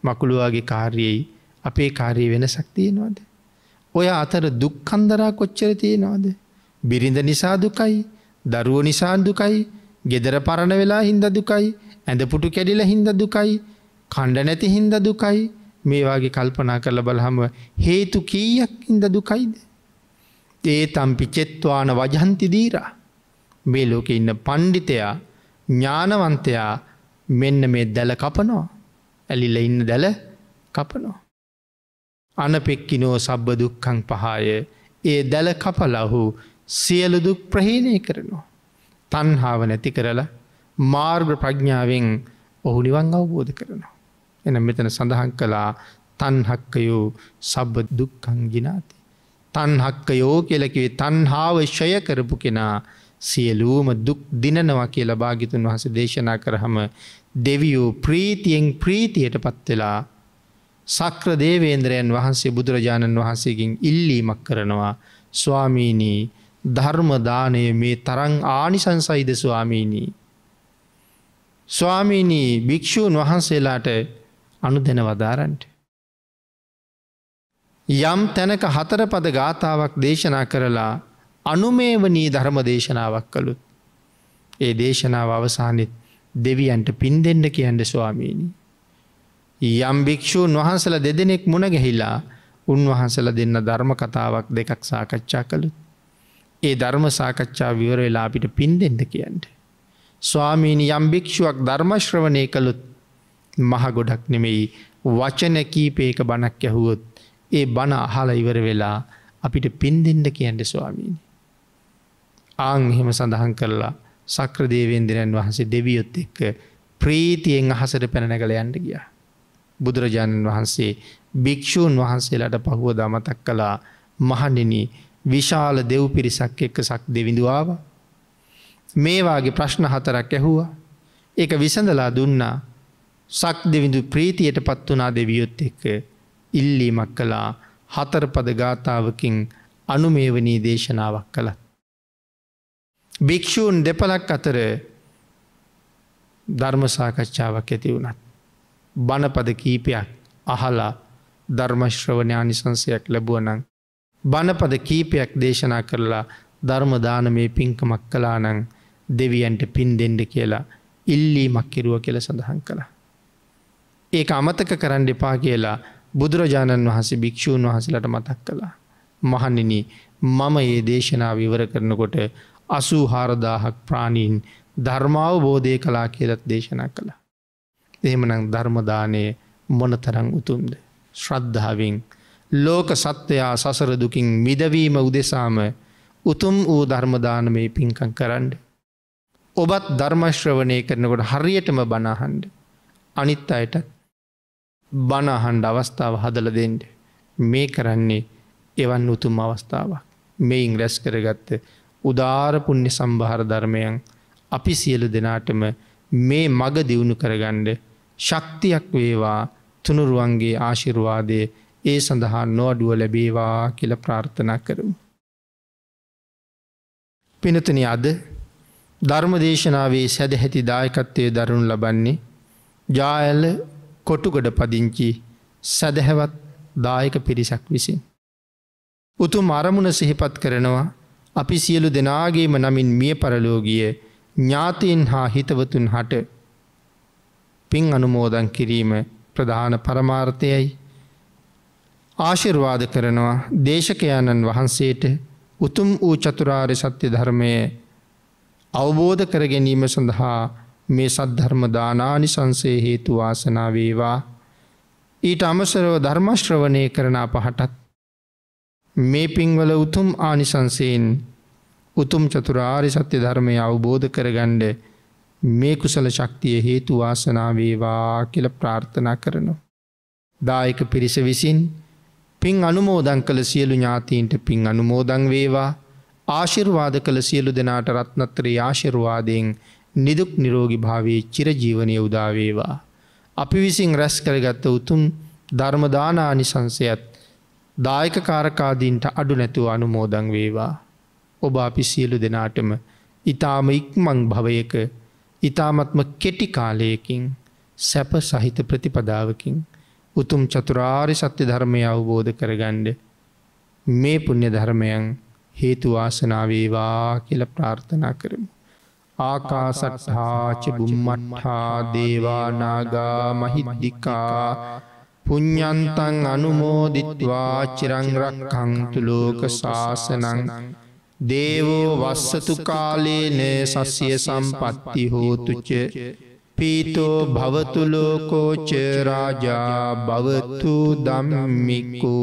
මකුළුවාගේ කාර්යෙයි අපේ කාරී වෙනසක් තියෙනවාද. ඔය අතර දුක්කන්දරා කොච්චර තියෙනවාද. බිරිඳ නිසා දුකයි දරුව නිසාන්දුකයි ගෙදර පරණ වෙලා හින්ද දුකයි ඇඳපුටු කැඩිල හින්ද දුකයි කණ්ඩ නැති හින්ද දුකයි මේ වගේ කල්පනා කරල බලහම හේතු කීයක් ඉද දුකයිද. ඒ තම්පි චෙත්වාන වජන්ති දීරා. මේ ලෝක ඉන්න පණ්ඩිතයා ඥානවන්තයා මෙන්න මේ දැල කපනවා. ඇලිල ඉන්න දැල කපනවා. අනපෙක්කිනෝ සබ්බ දුක්කං පහාය ඒ දැල කපලහු සියලු දුක් ප්‍රහේණය කරනවා. තන්හාාව නැති කරලා මාර්ග ප්‍රඥාවෙන් ඔහු නිවන් අවබෝධ කරනවා. එන මෙතන සඳහන් කළා තන්හක්කයෝ සබ්බ දුක්කං ගිනාති. තන්හක්කයෝ කියලකිවේ තන්හාාව ශය කරපු කෙනා සියලූම දුක් දිනනවා කියලා භාගිතුන් වහස දේශනා කරහම දෙවියූ ප්‍රීතියෙන් ප්‍රීතියට පත්වෙලා සක්‍ර දේවේන්ද්‍රයන් වහන්සේ බුදුරජාණන් වහන්සේකින් ඉල්ලීමක් කරනවා ස්වාමීනී ධර්මදානය මේ තරං ආනිසංසයිද ස්වාමීනී. ස්වාමීනී භික්‍ෂූන් වහන්සේලාට අනු දෙන වදාරන්ට. යම් තැනක හතරපද ගාථාවක් දේශනා කරලා අනුමේවනී ධර්ම දේශනාවක් කළුත්. ඒ දේශනාව අවසානෙත් දෙවියන්ට පින් දෙන්න කියන්ට ස්වාමීණී. යම් භික්‍ෂූන් වහන්සල දෙදෙනෙක් මුණ ගැහිලා උන්වහන්සල දෙන්න ධර්ම කතාවක් දෙකක් සාකච්ඡා කළු. ඒ ධර්ම සාකච්ඡා විවරවෙලා අපිට පින් දෙෙන්ද කියන්ට. ස්වාමීනි යම් භික්‍ෂුවක් ධර්මශ්‍රවනය කළුත් මහ ගොඩක් නෙමෙයි වචන කීපයක බණක් ඇහුවොත් ඒ බණ අහල ඉවර වෙලා අපිට පින් දෙෙන්ඩ කියන්ට ස්වාමීනි. ආං එහෙම සඳහන් කරලා සක්‍රදේවේන්දිරන් වහන්සේ දෙවියොත් එක්ක ප්‍රීතියෙන් අහසට පැනනකළ යන්ට ගිය. බුදුරජාණන් වහන්සේ භික්‍ෂූන් වහන්සේලාට පහුව දමතක් කලා මහඩිනි විශාල දෙව් පිරිසක් එක්ක සක් දෙවිඳවාව. මේවාගේ ප්‍රශ්න හතරක් ඇහුවා. එක විසඳලා දුන්නා සක් දෙවිඳු ප්‍රීතියට පත් වනා දෙවියොත් එක්ක ඉල්ලීමක් කළා හතරපද ගාථාවකින් අනුමේවනී දේශනාවක් කළ. භික්‍ෂූන් දෙපලක් අතර ධර්මසාකච්ඡාවක් ඇති වුණත්. බණපද කීපයක් අහලා ධර්මශ්‍රවඥානිසංසයක් ලැබුවනං. බණපද කීපයක් දේශනා කරලා ධර්මදානමේ පින්කමක් කලානං දෙවියන්ට පින් දෙෙන්ඩ කියලා ඉල්ලීමක් කිරුව කියල සඳහන් කළා. ඒක අමතක කරන්න එපා කියලා බුදුරජාණන් වහන්සේ භික්‍ෂූන් වහසලට මතක් කළා. මහන්නන මම ඒ දේශනාව විවර කරනකොට අසූ හාරදාහක් ප්‍රාණීන් ධර්මාව බෝධය කලා කියලත් දේශනා කළ. එහෙමනං ධර්මදානය මොනතරං උතුම්ද. ශ්‍රද්ධාවෙන් ලෝක සත්‍යයා සසරදුකින් මිදවීම උදෙසාම උතුම් වූ ධර්මදානමේ පින්කං කරන්න. ඔබත් ධර්මශ්‍රවනය කරනකොට හරියටම බණහන්ඩ අනිත් අයටත් බනහන්ඩ අවස්ථාව හදල දෙෙන්ට මේ කරන්නේ එවන් උතුම් අවස්ථාවක් මෙයින් රැස් කරගත්ත උදාරපුුණ්‍ය සම්භහර ධර්මයන් අපි සියලු දෙනාටම මේ මග දියුණු කරගණ්ඩ ශක්තියක් වේවා තුනුරුවන්ගේ ආශිරවාදය ඒ සඳහා නොඩුව ලැබේවා කියල ප්‍රාර්ථනා කරමු. පිනතන අද ධර්මදේශනාවේ සැදැහැති දායකත්වය දරුණු ලබන්නේ ජාඇල්ල කොටුගොඩ පදිංචි සැදැහැවත් දායක පිරිසක් විසින්. උතු මරමුණ සිහිපත් කරනවා අපි සියලු දෙනාගේම නමින් මිය පරලෝගිය ඥාතීන් හා හිතවතුන් හට පින් අනුමෝදන් කිරීම ප්‍රධාන පරමාර්ථයයි ආශිර්වාද කරනවා දේශකයාණන් වහන්සේට උතුම් වූ චතුරාර් සත්‍ය ධර්මය අවබෝධ කර ගැනීම සඳහා මේ සද්ධර්ම දානානිසංසේ හේතු වාසනා වේවා ඊට අමසරව ධර්මශ්‍රවණය කරන පහටත් මේ පින්වල උතුම් ආනිසංසයෙන් උතුම් චතුරාරි සත්‍ය ධර්මය අවබෝධ කරගණ්ඩ මේ කුසල ශක්තිය හේතු වාසනා වේවා කියල ප්‍රාර්ථනා කරනවා. දායක පිරිස විසින් පින් අනුමෝදං කළ සියලු ඥාතීන්ට පින් අනුමෝදං වේවා ආශිර්වාද කළ සියලු දෙනාට රත්නත්‍රී ආශිර්වාදයෙන් නිදුක් නිරෝගි භාවේ චිරජීවනය උදාවේවා. අපි විසින් රැස් කරගත්ත උතුම් ධර්මදානානිසංසයත් දායක කාරකාදීන්ට අඩු නැතුව අනුමෝදං වේවා. ඔබ අපි සියලු දෙනාටම ඉතාම ඉක්මං භවයක ඉතාමත්ම කෙටි කාලයකින් සැප සහිත ප්‍රතිපදාවකින් උතුම් චතුරාරි සත්‍ය ධර්මය අවබෝධ කරගණ්ඩ මේ පුුණ්‍ය ධර්මයන් හේතුවාසනාවේවා කියල ප්‍රාර්ථනා කරමු. ආකාසට්හාච බුම්මට්හා දේවානාගා මහිද්දිිකා පුඤ්ඥන්තන් අනුමෝදිත්වා චිරංරක් කංතුලෝක ශාසනං දේවෝ වස්සතු කාලේන සස්ය සම්පත්ති හෝතුච පීතෝ භවතුලෝකෝචරාජා භවතු දම්මිකෝ